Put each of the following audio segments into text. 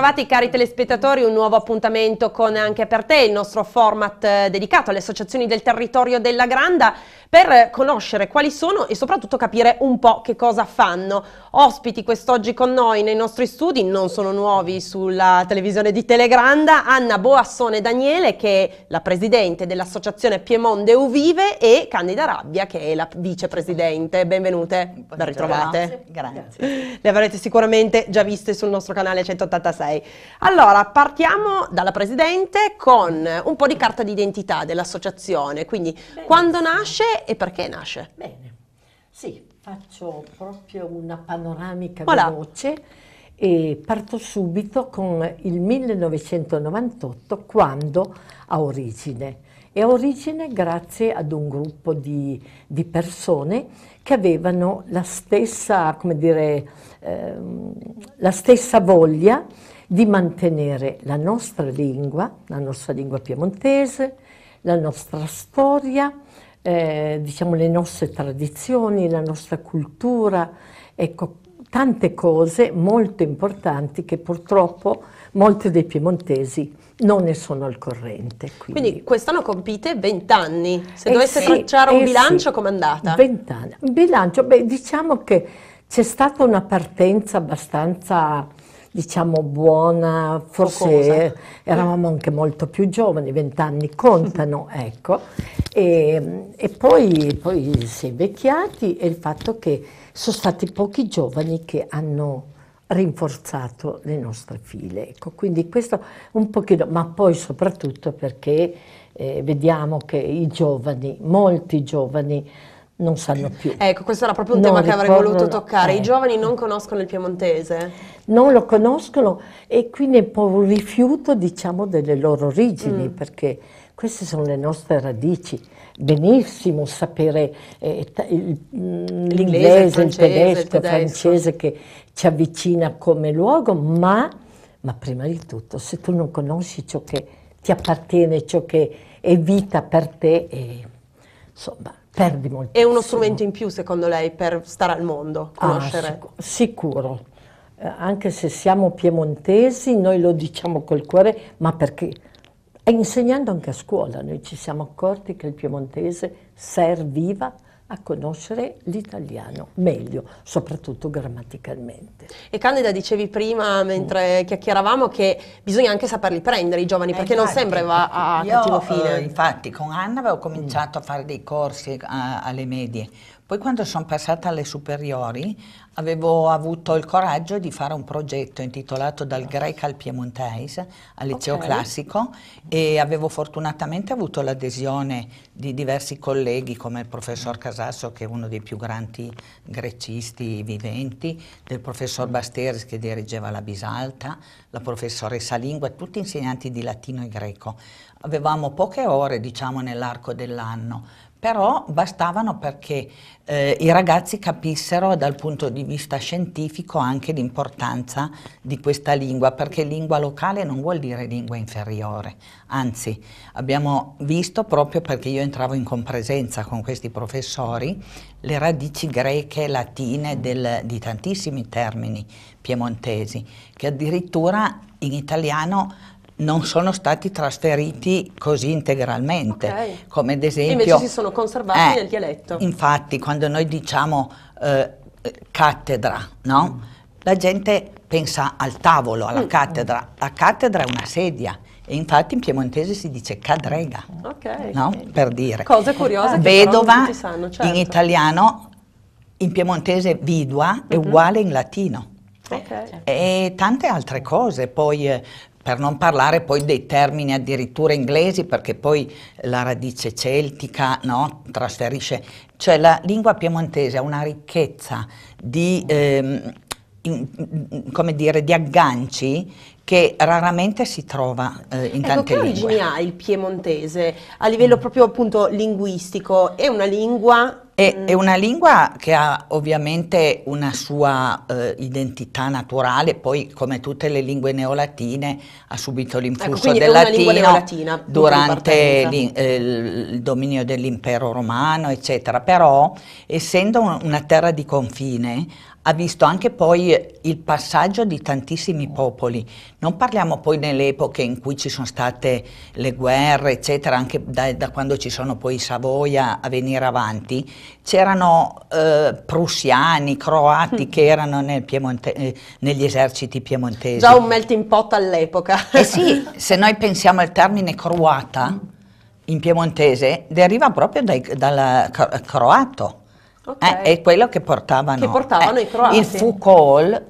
Bentrovati cari telespettatori, un nuovo appuntamento con anche per te, il nostro format eh, dedicato alle associazioni del territorio della Granda per conoscere quali sono e soprattutto capire un po' che cosa fanno. Ospiti quest'oggi con noi nei nostri studi, non sono nuovi sulla televisione di Telegranda, Anna Boassone Daniele che è la presidente dell'associazione Piemonte Uvive e Candida Rabbia che è la vicepresidente. Benvenute, ben ritrovate. Grazie. Le avrete sicuramente già viste sul nostro canale 186. Ok, allora partiamo dalla Presidente con un po' di carta d'identità dell'associazione, quindi Bene. quando nasce e perché nasce. Bene, sì, faccio proprio una panoramica voilà. veloce e parto subito con il 1998 quando ha origine. E ha origine grazie ad un gruppo di, di persone che avevano la stessa, dire, ehm, la stessa voglia di mantenere la nostra lingua, la nostra lingua piemontese, la nostra storia, eh, diciamo le nostre tradizioni, la nostra cultura, ecco, tante cose molto importanti che purtroppo molti dei piemontesi non ne sono al corrente. Quindi, quindi quest'anno compite 20 anni, se eh dovesse sì, tracciare un eh bilancio sì, com'è andata? 20 anni, bilancio, beh diciamo che c'è stata una partenza abbastanza diciamo buona, forse Focosa. eravamo anche molto più giovani, vent'anni contano, ecco, e, e poi, poi si è invecchiati e il fatto che sono stati pochi giovani che hanno rinforzato le nostre file. Ecco, quindi questo un pochino, ma poi soprattutto perché eh, vediamo che i giovani, molti giovani, non sanno eh, più. Ecco, questo era proprio un non tema che avrei voluto toccare. Eh. I giovani non conoscono il piemontese? Non lo conoscono e quindi è un po' un rifiuto, diciamo, delle loro origini, mm. perché queste sono le nostre radici. Benissimo sapere eh, mm, l'inglese, il, il, tedesco, il francese che ci avvicina come luogo, ma, ma prima di tutto, se tu non conosci ciò che ti appartiene, ciò che è vita per te, e, eh, insomma, perdi molto. È uno strumento in più secondo lei per stare al mondo, ah, conoscere? Ah, sicuro. Eh, anche se siamo piemontesi, noi lo diciamo col cuore, ma perché? E insegnando anche a scuola, noi ci siamo accorti che il piemontese serviva a conoscere l'italiano meglio, soprattutto grammaticalmente. E Candida dicevi prima, mentre mm. chiacchieravamo, che bisogna anche saperli prendere i giovani, eh, perché infatti, non sempre va a io, cattivo eh, fine. Eh, infatti con Anna avevo mm. cominciato mm. a fare dei corsi a, eh, alle medie, poi quando sono passata alle superiori avevo avuto il coraggio di fare un progetto intitolato Dal greco al piemontese al liceo okay. classico e avevo fortunatamente avuto l'adesione di diversi colleghi come il professor Casasso che è uno dei più grandi grecisti viventi, del professor Basteris che dirigeva la Bisalta, la professoressa Lingua, tutti insegnanti di latino e greco. Avevamo poche ore diciamo nell'arco dell'anno però bastavano perché eh, i ragazzi capissero dal punto di vista scientifico anche l'importanza di questa lingua, perché lingua locale non vuol dire lingua inferiore, anzi abbiamo visto proprio perché io entravo in compresenza con questi professori le radici greche, latine del, di tantissimi termini piemontesi, che addirittura in italiano non sono stati trasferiti così integralmente, okay. come ad esempio... Invece si sono conservati eh, nel dialetto. Infatti, quando noi diciamo eh, cattedra, no? Mm. la gente pensa al tavolo, alla mm. cattedra. La cattedra è una sedia e infatti in piemontese si dice cadrega, okay. no? per dire. Cosa curiosa Vedova che sanno, certo. in italiano, in piemontese vidua è mm -hmm. uguale in latino. Okay. E tante altre cose, poi eh, per non parlare poi dei termini addirittura inglesi, perché poi la radice celtica no, trasferisce. Cioè la lingua piemontese ha una ricchezza di, ehm, in, come dire, di agganci che raramente si trova eh, in ecco, tante lingue. Che origini ha il piemontese a livello proprio appunto linguistico? È una lingua è, mm. è, una lingua che ha ovviamente una sua eh, identità naturale, poi come tutte le lingue neolatine ha subito ecco, l'influsso ecco, del latino durante li, eh, il dominio dell'impero romano, eccetera, però essendo un, una terra di confine ha visto anche poi il passaggio di tantissimi popoli. Non parliamo poi nelle epoche in cui ci sono state le guerre, eccetera, anche da, da quando ci sono poi i Savoia a venire avanti c'erano eh, prussiani, croati che erano nel eh, negli eserciti piemontesi. Già un melting pot all'epoca. Eh sì, se noi pensiamo al termine croata in piemontese deriva proprio dai, dal croato. Okay. Eh, è quello che portavano, che portavano eh, i croati. Il fucol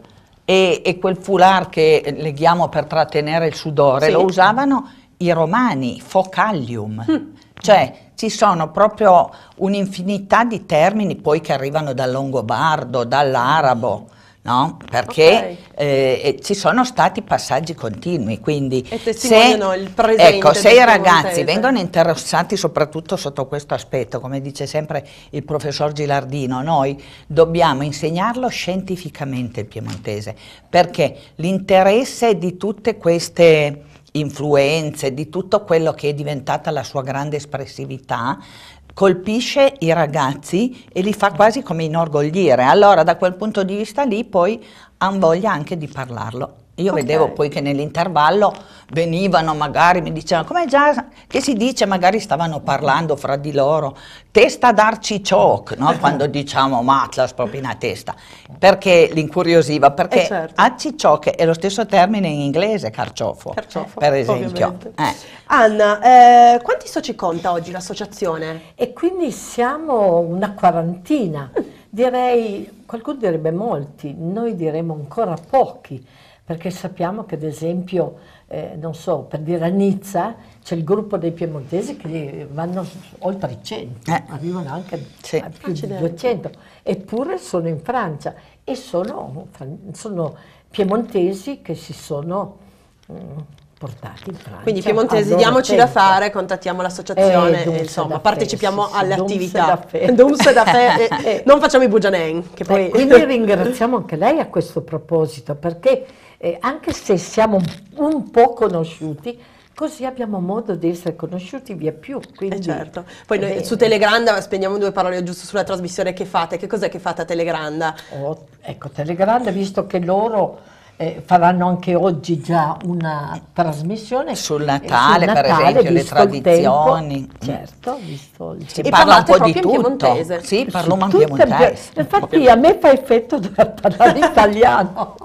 e, e, quel foulard che leghiamo per trattenere il sudore sì. lo usavano i romani, focalium, mm. cioè ci sono proprio un'infinità di termini poi che arrivano dal longobardo, dall'arabo, no? perché okay. eh, ci sono stati passaggi continui. Quindi se, ecco, se i ragazzi vengono interessati soprattutto sotto questo aspetto, come dice sempre il professor Gilardino, noi dobbiamo insegnarlo scientificamente il piemontese, perché l'interesse di tutte queste influenze, di tutto quello che è diventata la sua grande espressività, colpisce i ragazzi e li fa quasi come inorgogliere. Allora da quel punto di vista lì poi hanno voglia anche di parlarlo. Io okay. vedevo poi che nell'intervallo venivano magari, mi dicevano, come già, che si dice, magari stavano parlando fra di loro, testa darci cioc, no? quando diciamo matlas proprio in testa, perché l'incuriosiva, perché eh certo. accicioc è lo stesso termine in inglese, carciofo, carciofo per esempio. Eh. Anna, eh, quanti soci conta oggi l'associazione? E quindi siamo una quarantina, direi, qualcuno direbbe molti, noi diremmo ancora pochi, perché sappiamo che ad esempio, eh, non so, per dire a Nizza c'è il gruppo dei piemontesi che vanno oltre i 100, eh. arrivano anche sì. a più di 200, eppure sono in Francia e sono, sono piemontesi che si sono... Mh, mm, portati in Francia. Quindi piemontesi, diamoci da fare, contattiamo l'associazione, eh, insomma, partecipiamo sì, alle attività. Dumse da fe. eh, non facciamo i bugianen. Che eh, poi... eh, quindi ringraziamo anche lei a questo proposito, perché eh, anche se siamo un, un po' conosciuti, così abbiamo modo di essere conosciuti via più. Quindi, eh certo. Poi noi su Telegranda spendiamo due parole giusto sulla trasmissione che fate. Che cos'è che fate a Telegranda? Oh, ecco, Telegranda, visto che loro eh, faranno anche oggi già una trasmissione sul Natale, sul Natale per esempio, le tradizioni. Tempo, certo, visto il... Si e parla un po' di tutto. Sì, parlo un piemontese. Infatti a me fa effetto parlare italiano.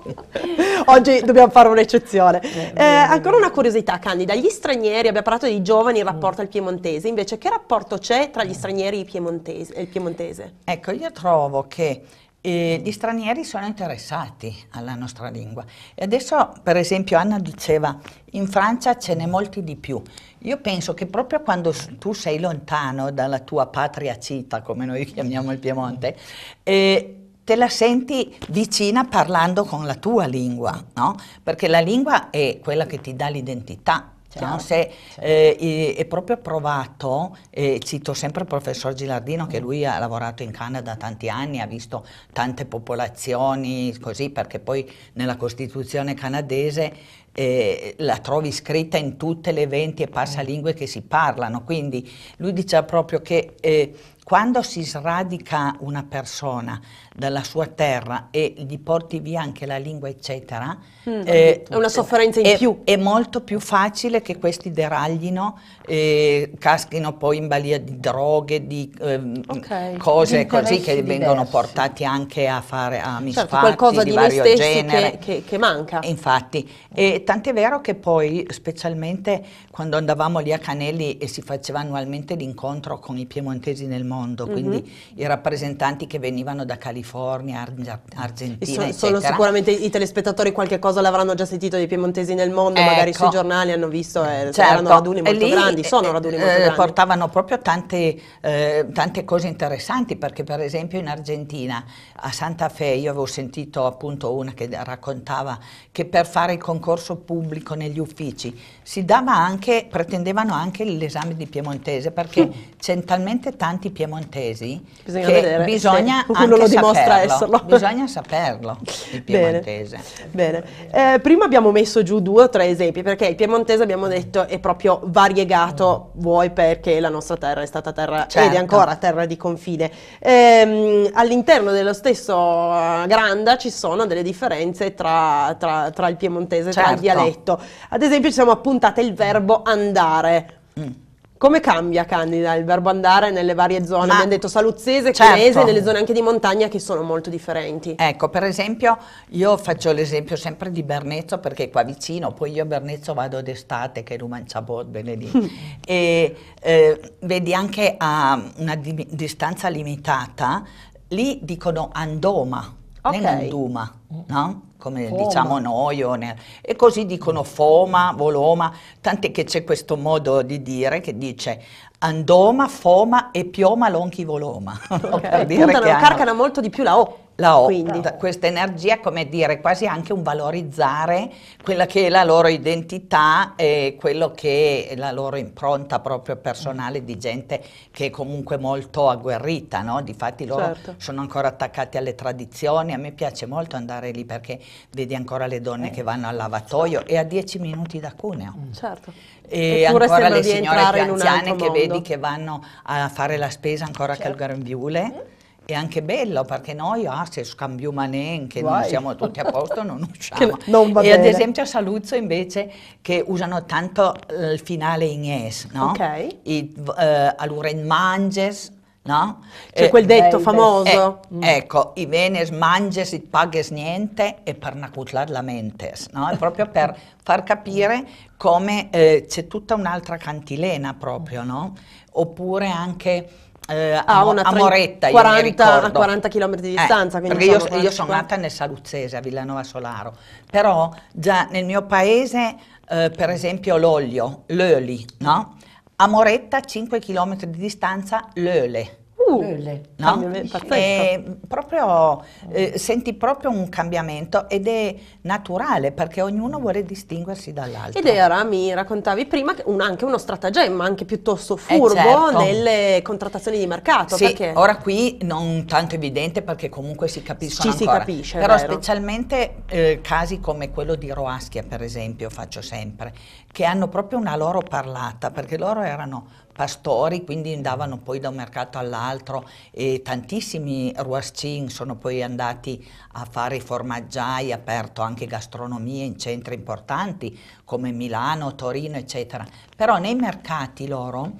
oggi dobbiamo fare un'eccezione. eh, eh ancora una curiosità, Candida, gli stranieri, abbiamo parlato di giovani in rapporto al piemontese, invece che rapporto c'è tra gli stranieri e il piemontese? Ecco, io trovo che eh, gli stranieri sono interessati alla nostra lingua. E adesso, per esempio, Anna diceva, in Francia ce n'è molti di più. Io penso che proprio quando tu sei lontano dalla tua patria cita, come noi chiamiamo il Piemonte, eh, te la senti vicina parlando con la tua lingua, no? Perché la lingua è quella che ti dà l'identità, no? Se, eh, è proprio provato, eh, cito sempre il professor Gilardino che mm. lui ha lavorato in Canada tanti anni, ha visto tante popolazioni così perché poi nella Costituzione canadese eh, la trovi scritta in tutte le 20 e passa mm. lingue che si parlano, quindi lui diceva proprio che eh, quando si sradica una persona dalla sua terra e gli porti via anche la lingua, eccetera, mm, eh, è una sofferenza in è, più. È molto più facile che questi deraglino, eh, caschino poi in balia di droghe, di eh, okay. cose di così che diversi. vengono portati anche a fare a misfatti certo, qualcosa di, di vario genere. Che, che, che manca. Infatti, e tant'è vero che poi, specialmente quando andavamo lì a Canelli e si faceva annualmente l'incontro con i piemontesi nel mondo, mondo, mm-hmm. quindi mm-hmm. i rappresentanti che venivano da California, Ar- Argentina, e so- Solo sicuramente i telespettatori qualche cosa l'avranno già sentito dei piemontesi nel mondo, ecco. magari sui giornali hanno visto, eh, certo. erano raduni molto Lì, grandi, eh, sono raduni eh, molto eh, grandi. Portavano proprio tante, eh, tante cose interessanti, perché per esempio in Argentina, a Santa Fe, io avevo sentito appunto una che raccontava che per fare il concorso pubblico negli uffici si dava anche, pretendevano anche l'esame di piemontese, perché c'erano talmente tanti piemontesi piemontesi bisogna che vedere, bisogna sì. lo dimostra saperlo, esserlo. Bisogna saperlo il piemontese. Bene. Bene. Eh, prima abbiamo messo giù due o tre esempi perché il piemontese abbiamo detto è proprio variegato, vuoi perché la nostra terra è stata terra certo. ed è certo. ancora terra di confine. Eh, all'interno dello stesso eh, Granda ci sono delle differenze tra, tra, tra il piemontese e certo. il dialetto. Ad esempio ci siamo appuntate il verbo andare. Mm. Come cambia, Candida, il verbo andare nelle varie zone? Ah, Abbiamo detto saluzzese, certo. cinese, nelle zone anche di montagna che sono molto differenti. Ecco, per esempio, io faccio l'esempio sempre di Bernezzo perché è qua vicino, poi io a Bernezzo vado d'estate, che è Rumanciabot, bene lì. Mm. e eh, vedi anche a una di distanza limitata, lì dicono andoma, okay. non anduma, mm. no? come Foma. diciamo noi, ne... e così dicono Foma, Voloma, tant'è che c'è questo modo di dire che dice Andoma, Foma e Pioma Lonchi Voloma. Okay. per dire Puntano, che hanno... carcano molto di più la O la ho, questa energia, come dire, quasi anche un valorizzare quella che è la loro identità e quello che è la loro impronta proprio personale di gente che è comunque molto agguerrita, no? Difatti loro certo. sono ancora attaccati alle tradizioni, a me piace molto andare lì perché vedi ancora le donne eh. che vanno al lavatoio certo. e a dieci minuti da Cuneo. Mm. Certo. E, e ancora le signore più anziane che mondo. vedi che vanno a fare la spesa ancora certo. a Calgariviule. Mm è anche bello perché noi ah, se scambiamo anche non siamo tutti a posto non usciamo non e bene. ad esempio a Saluzzo invece che usano tanto eh, il finale in es no? ok I, eh, all'uren manges no? C'è eh, quel detto eh, famoso. Eh, mm. Ecco, i venes manges it pages niente e per nacutlar la mentes, no? È proprio per far capire come eh, c'è tutta un'altra cantilena proprio, no? Oppure anche eh, a una a Moretta, 40, a 40 km di eh, distanza. Eh, perché io, io sono nata nel Saluzzese, a Villanova Solaro, però già nel mio paese, eh, per esempio l'olio, l'oli, no? A Moretta 5 km di distanza l'ole Uh, no? È eh, proprio, eh, senti proprio un cambiamento ed è naturale perché ognuno vuole distinguersi dall'altro. Ed era, mi raccontavi prima, un, anche uno stratagemma, anche piuttosto eh, furbo eh certo. nelle contrattazioni di mercato. Sì, perché... ora qui non tanto evidente perché comunque si capiscono Ci ancora. si capisce, Però vero. specialmente eh, casi come quello di Roaschia per esempio faccio sempre, che hanno proprio una loro parlata perché loro erano pastori, quindi andavano poi da un mercato all'altro e tantissimi ruascin sono poi andati a fare formaggiai, aperto anche gastronomie in centri importanti come Milano, Torino, eccetera. Però nei mercati loro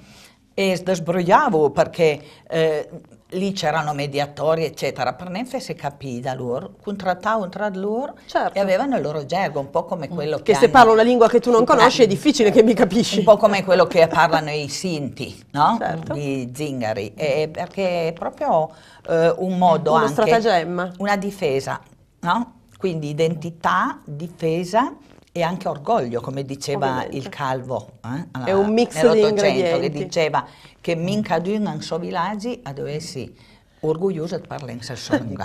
e sbrogliavo perché eh, lì c'erano mediatori, eccetera. Parnense si capì da loro, contrattavano tra loro certo. e avevano il loro gergo, un po' come mm. quello che. Che se parlo una lingua che tu non conosci è difficile che mi capisci. Un po' come quello che parlano i Sinti, no? Certo. I zingari, e perché è proprio eh, un modo Uno anche. Uno stratagemma. Una difesa, no? Quindi identità, difesa e anche orgoglio, come diceva Ovviamente. il Calvo eh, alla, è un mix nell'Ottocento, che diceva che minca d'un so villaggi a dovessi orgogliosa di parlare in sassone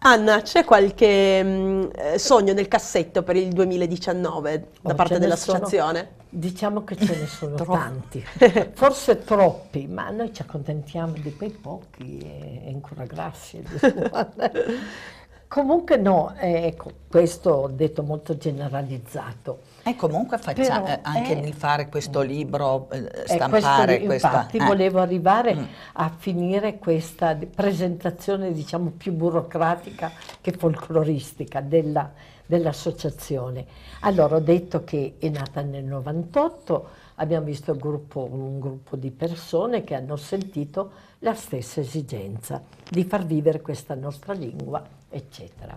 Anna, c'è qualche mh, mm, eh, sogno nel cassetto per il 2019 da oh, parte dell'associazione? Diciamo che ce ne sono tanti, forse troppi, ma noi ci accontentiamo di quei pochi e, e ancora grazie. Comunque no, eh, ecco, questo ho detto molto generalizzato. E comunque faccia, Però, eh, anche nel fare questo mm. libro, eh, eh stampare questo, Infatti questa, eh. volevo arrivare mm. a finire questa presentazione diciamo più burocratica che folcloristica della, dell'associazione. Allora ho detto che è nata nel 98, abbiamo visto gruppo, un gruppo di persone che hanno sentito la stessa esigenza di far vivere questa nostra lingua, eccetera.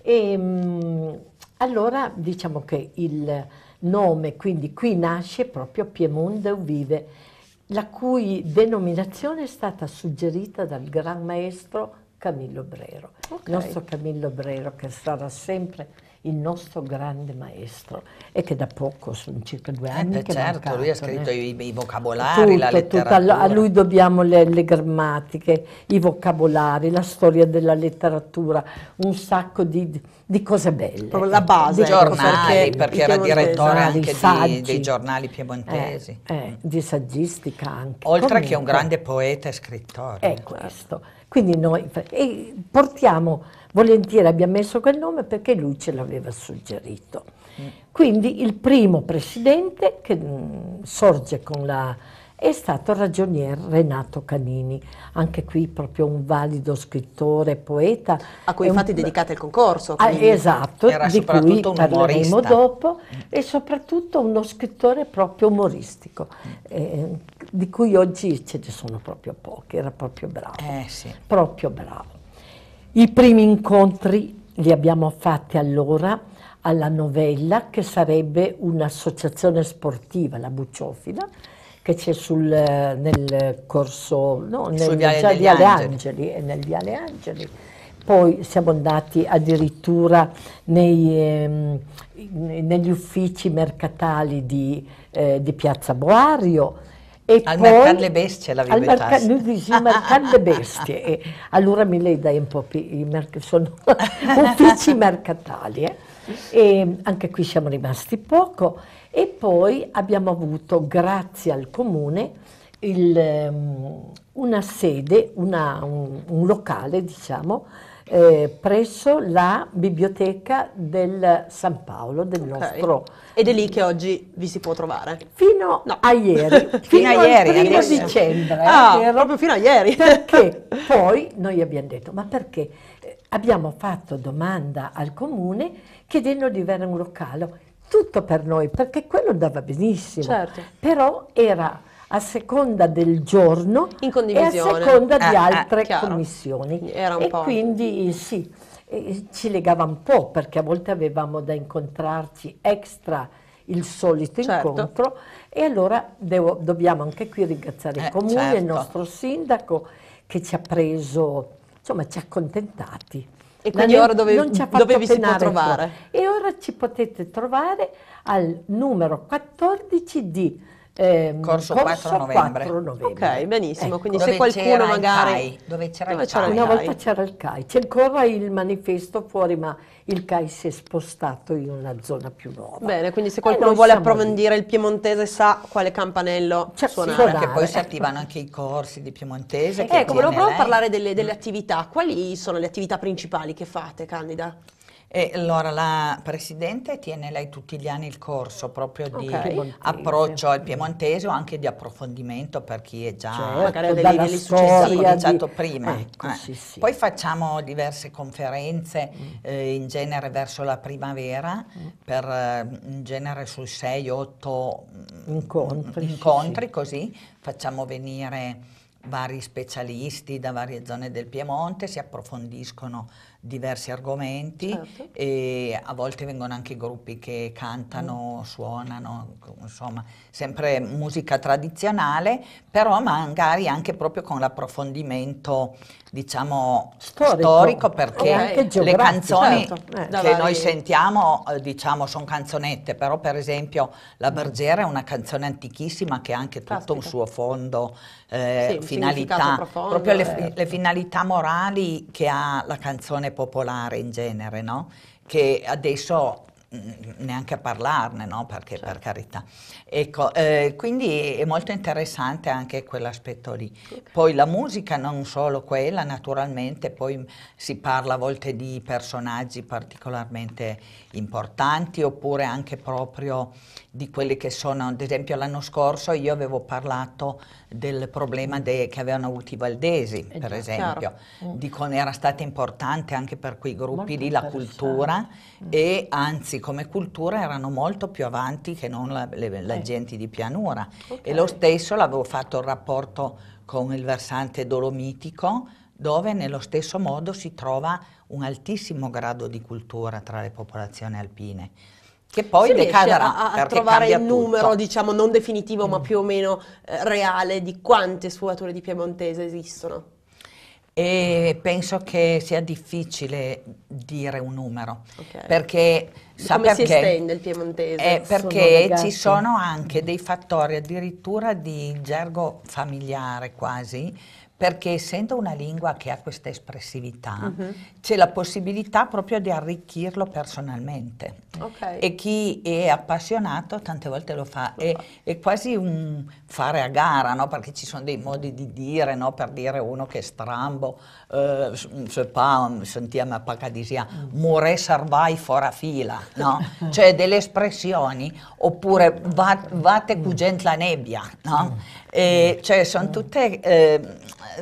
E, ehm, allora diciamo che il nome, quindi qui nasce proprio Piemonte Uvive, la cui denominazione è stata suggerita dal gran maestro Camillo Brero, okay. il nostro Camillo Brero che sarà sempre il nostro grande maestro e che da poco, sono circa due eh, anni eh, che certo, mancato, lui ha scritto eh. i, i, vocabolari, tutto, la letteratura. Tutto, a lui dobbiamo le, le grammatiche, i vocabolari, la storia della letteratura, un sacco di, di cose belle. Proprio la base. Di ecco, giornali, perché, perché era direttore anche di, dei giornali piemontesi. Eh, eh, di saggistica anche. Oltre Comunque. che un grande poeta e scrittore. È eh, questo. Quindi noi portiamo volentieri abbiamo messo quel nome perché lui ce l'aveva suggerito. Quindi il primo presidente che mm, sorge con la è stato il ragionier Renato Canini, anche qui proprio un valido scrittore, poeta. A cui infatti un... dedicate il concorso. Ah, esatto, di cui parleremo dopo, mm. e soprattutto uno scrittore proprio umoristico, eh, di cui oggi ce ne sono proprio pochi, era proprio bravo. Eh, sì. Proprio bravo. I primi incontri li abbiamo fatti allora alla Novella, che sarebbe un'associazione sportiva, la Buciofila, che c'è eh, nel corso, no, nel Viale, Viale Angeli. Angeli, eh, nel Viale Angeli. Poi siamo andati addirittura nei, ehm, negli uffici mercatali di, eh, di Piazza Boario, e al mercato le bestie la al mercato, Lui dice mercato le bestie. E allora mi lei dai un po' i merc- sono uffici mercatali. Eh? E anche qui siamo rimasti poco. E poi abbiamo avuto, grazie al comune, il, um, una sede, una, un, un locale, diciamo, eh, presso la biblioteca del San Paolo, del okay. nostro... Ed è lì che oggi vi si può trovare? Fino no. a ieri, fino, fino a ieri, primo adesso. dicembre. Ah, eh, proprio fino a ieri. Perché poi noi abbiamo detto, ma perché? Eh, abbiamo fatto domanda al comune chiedendo di avere un locale tutto per noi, perché quello andava benissimo, certo. però era a seconda del giorno e a seconda eh, di eh, altre eh, commissioni. Era un e po'. quindi sì, ci legava un po' perché a volte avevamo da incontrarci extra il solito certo. incontro e allora devo, dobbiamo anche qui ringraziare eh, il comune, certo. il nostro sindaco che ci ha preso, insomma ci ha accontentati. E quindi La, ora dove, non ci ha fatto dove vi si può trovare? E ora ci potete trovare al numero 14 di Ehm, corso, 4 novembre. 4 novembre. Ok, benissimo. Ecco. Quindi dove se qualcuno magari... Dove c'era dove il CAI? Una volta c'era il CAI. C'è ancora il manifesto fuori, ma il CAI si è spostato in una zona più nuova. Bene, quindi se eh, qualcuno vuole approfondire lì. il piemontese sa quale campanello cioè, suonare. suonare. Perché poi ecco. si attivano anche i corsi di piemontese. Eh, ecco, volevo proprio parlare delle, delle mm. attività. Quali sono le attività principali che fate, Candida? E allora la Presidente tiene lei tutti gli anni il corso proprio di approccio al piemontese o anche di approfondimento per chi è già cioè, magari ha dei cominciato di... prima. Ecco, eh. sì, sì. Poi facciamo diverse conferenze mm. eh, in genere verso la primavera mm. per eh, in genere su 6-8 mm, incontri, incontri sì, così facciamo venire vari specialisti da varie zone del Piemonte, si approfondiscono diversi argomenti certo. e a volte vengono anche gruppi che cantano, mm. suonano, insomma, sempre musica tradizionale, però magari anche proprio con l'approfondimento, diciamo, storico, storico perché okay. le canzoni certo. eh. che noi sentiamo, eh, diciamo, sono canzonette, però per esempio La mm. Bergera è una canzone antichissima che ha anche tutto Aspetta. un suo fondo, eh, sì, finalità, profondo, proprio eh. le, le finalità morali che ha la canzone popolare in genere, no? che adesso neanche a parlarne, no? Perché certo. per carità. Ecco, eh, quindi è molto interessante anche quell'aspetto lì. Poi la musica, non solo quella, naturalmente, poi si parla a volte di personaggi particolarmente importanti oppure anche proprio di quelli che sono, ad esempio l'anno scorso io avevo parlato del problema de, che avevano avuto i valdesi, eh, per esempio, mm. di come era stata importante anche per quei gruppi Molto lì la cultura mm. e anzi russi come cultura erano molto più avanti che non la, le, la eh. gente di pianura okay. e lo stesso l'avevo fatto il rapporto con il versante dolomitico dove nello stesso modo si trova un altissimo grado di cultura tra le popolazioni alpine che poi si a, a trovare il numero tutto. diciamo non definitivo mm. ma più o meno eh, reale di quante sfumature di piemontese esistono e penso che sia difficile dire un numero, okay. perché sa Come perché? si estende il piemontese? Eh, perché sono ci sono anche dei fattori addirittura di gergo familiare quasi, perché essendo una lingua che ha questa espressività, uh-huh. c'è la possibilità proprio di arricchirlo personalmente. Okay. E chi è appassionato tante volte lo fa. è, è, quasi un fare a gara, no? perché ci sono dei modi di dire, no? per dire uno che è strambo, eh, mm, se pa, mm, sentiamo a Pacadisia, mm. more sarvai fora fila, no? cioè delle espressioni, oppure va, vate cugent la nebbia, no? E, cioè, sono tutte eh,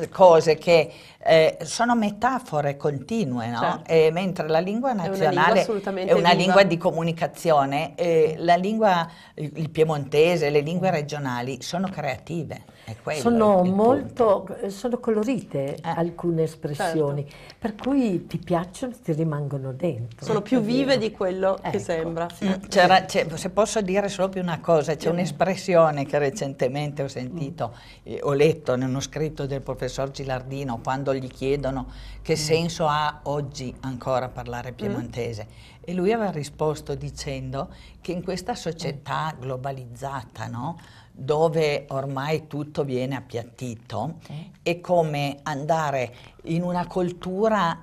cose che eh, sono metafore continue, no? certo. e eh, mentre la lingua nazionale è una lingua, è una lingua di comunicazione, eh, la lingua, il piemontese, le lingue mm. regionali sono creative. Sono molto, punto. Eh, sono colorite eh. alcune espressioni, certo. per cui ti piacciono, ti rimangono dentro. Sono più vive di quello ecco. che sembra. Sì. Mm. se posso dire solo più una cosa, c'è un'espressione che recentemente ho sentito, mm. ho letto in uno scritto del professor Gilardino, quando gli chiedono che mm. senso ha oggi ancora parlare piemontese e lui aveva risposto dicendo che in questa società mm. globalizzata, no? dove ormai tutto viene appiattito, okay. è come andare in una cultura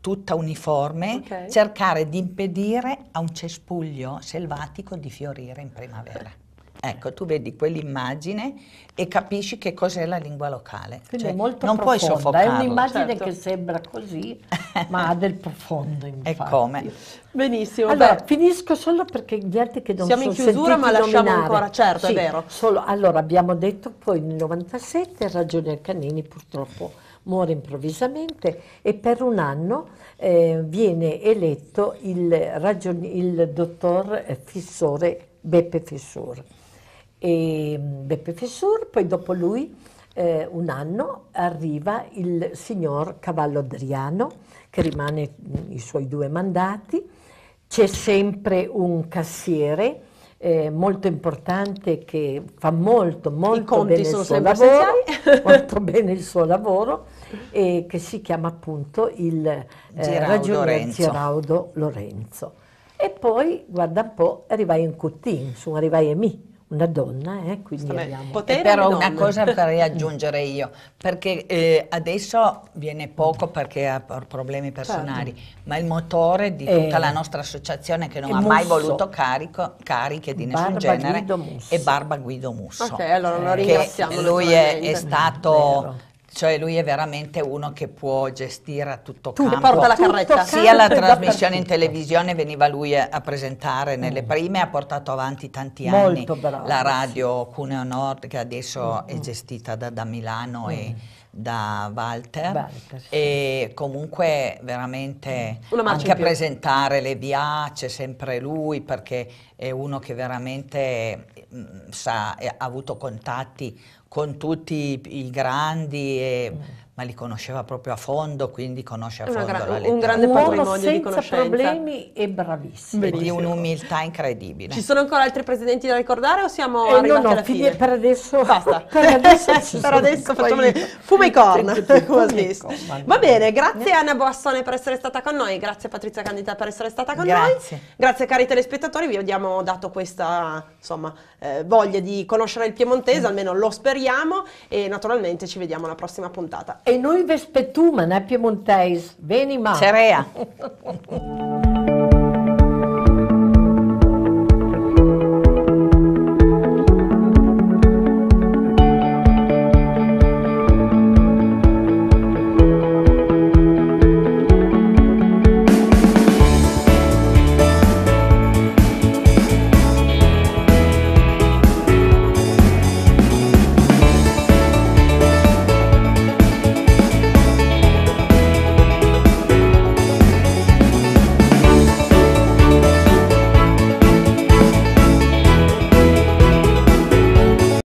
tutta uniforme, okay. cercare di impedire a un cespuglio selvatico di fiorire in primavera. Ecco, tu vedi quell'immagine e capisci che cos'è la lingua locale. Quindi cioè, è molto non profonda, puoi soffocarlo. è un'immagine certo. che sembra così, ma ha del profondo infatti. E come? Benissimo. Allora, beh. finisco solo perché gli altri che non Siamo in chiusura ma lasciamo nominare. ancora, certo, sì, è vero. Solo, allora, abbiamo detto poi nel 97 Ragione Canini purtroppo muore improvvisamente e per un anno eh, viene eletto il, ragion- il dottor Fissore Beppe Fissore e Beppe mm, Fessur, poi dopo lui eh, un anno arriva il signor Cavallo Adriano che rimane mm, i suoi due mandati, c'è sempre un cassiere eh, molto importante che fa molto, molto bene, lavoro, molto bene il suo lavoro, e che si chiama appunto il eh, Geraudo Lorenzo. Geraudo Lorenzo. E poi, guarda un po', arrivai in Coutin, insomma, arrivai a me una donna, eh, quindi abbiamo... Eh, però una cosa vorrei aggiungere io, perché eh, adesso viene poco perché ha problemi certo. personali, certo. ma il motore di eh. tutta eh, la nostra associazione che non ha mai voluto carico, cariche di nessun genere è Barba Guido Musso. Ok, allora lo eh. ringraziamo. Che lui è, è stato cioè lui è veramente uno che può gestire a tutto tu, campo. Porta la carretta. Sia la trasmissione in televisione veniva lui a, a presentare nelle mm. prime, ha portato avanti tanti Molto anni bravo. la radio Cuneo Nord che adesso mm. è mm. gestita da, da Milano mm. e da Walter, Walter sì. e comunque veramente anche a presentare le VIA c'è sempre lui perché è uno che veramente mh, mm, sa, è, ha avuto contatti con tutti i, i grandi e mm ma li conosceva proprio a fondo, quindi conosce a fondo gra- la letteratura. Un grande un patrimonio di conoscenza. problemi e bravissimo. E di un'umiltà incredibile. Ci sono ancora altri presidenti da ricordare o siamo eh, arrivati no, no, alla fine? Per adesso, Basta. per adesso, per adesso facciamo le fume i corna. Va bene, grazie Anna Boassone per essere stata con noi, grazie Patrizia Candida per essere stata con grazie. noi. Grazie cari telespettatori, vi abbiamo dato questa insomma, eh, voglia di conoscere il piemontese, mm. almeno lo speriamo e naturalmente ci vediamo alla prossima puntata. E noi Vespetumana, eh, piemontese, veni ma. Cerea.